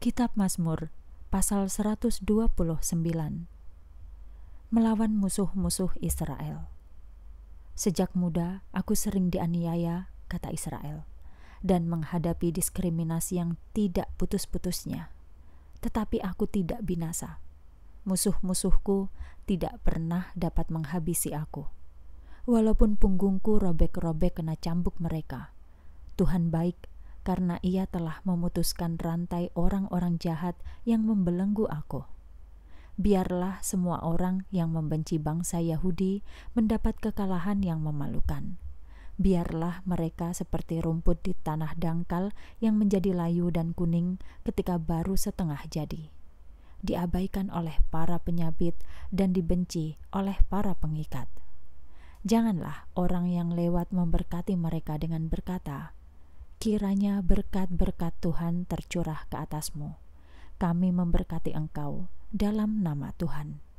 Kitab Mazmur pasal 129 Melawan musuh-musuh Israel Sejak muda aku sering dianiaya, kata Israel, dan menghadapi diskriminasi yang tidak putus-putusnya. Tetapi aku tidak binasa. Musuh-musuhku tidak pernah dapat menghabisi aku. Walaupun punggungku robek-robek kena cambuk mereka, Tuhan baik karena ia telah memutuskan rantai orang-orang jahat yang membelenggu aku. Biarlah semua orang yang membenci bangsa Yahudi mendapat kekalahan yang memalukan. Biarlah mereka seperti rumput di tanah dangkal yang menjadi layu dan kuning ketika baru setengah jadi. Diabaikan oleh para penyabit dan dibenci oleh para pengikat. Janganlah orang yang lewat memberkati mereka dengan berkata, kiranya berkat-berkat Tuhan tercurah ke atasmu. Kami memberkati engkau dalam nama Tuhan.